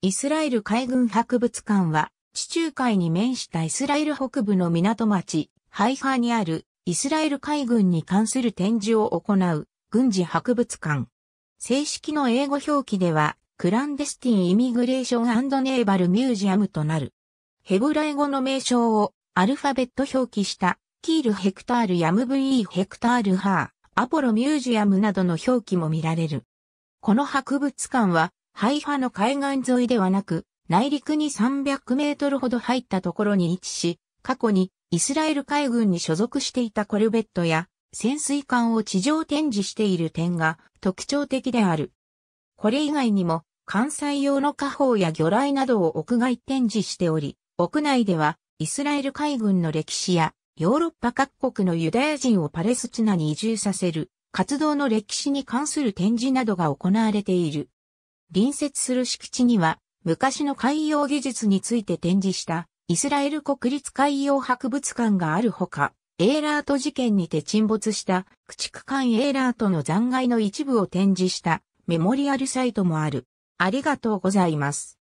イスラエル海軍博物館は、地中海に面したイスラエル北部の港町、ハイハーにある、イスラエル海軍に関する展示を行う、軍事博物館。正式の英語表記では、クランデスティン・イミグレーションネーバル・ミュージアムとなる。ヘブライ語の名称をアルファベット表記したキール・ヘクタール・ヤムブイ・ヘクタール・ハー、アポロ・ミュージアムなどの表記も見られる。この博物館はハイファの海岸沿いではなく、内陸に300メートルほど入ったところに位置し、過去にイスラエル海軍に所属していたコルベットや潜水艦を地上展示している点が特徴的である。これ以外にも関西用の火砲や魚雷などを屋外展示しており、屋内ではイスラエル海軍の歴史やヨーロッパ各国のユダヤ人をパレスチナに移住させる活動の歴史に関する展示などが行われている。隣接する敷地には、昔の海洋技術について展示したイスラエル国立海洋博物館があるほか、エーラート事件にて沈没した駆逐艦エーラートの残骸の一部を展示したメモリアルサイトもある。ありがとうございます。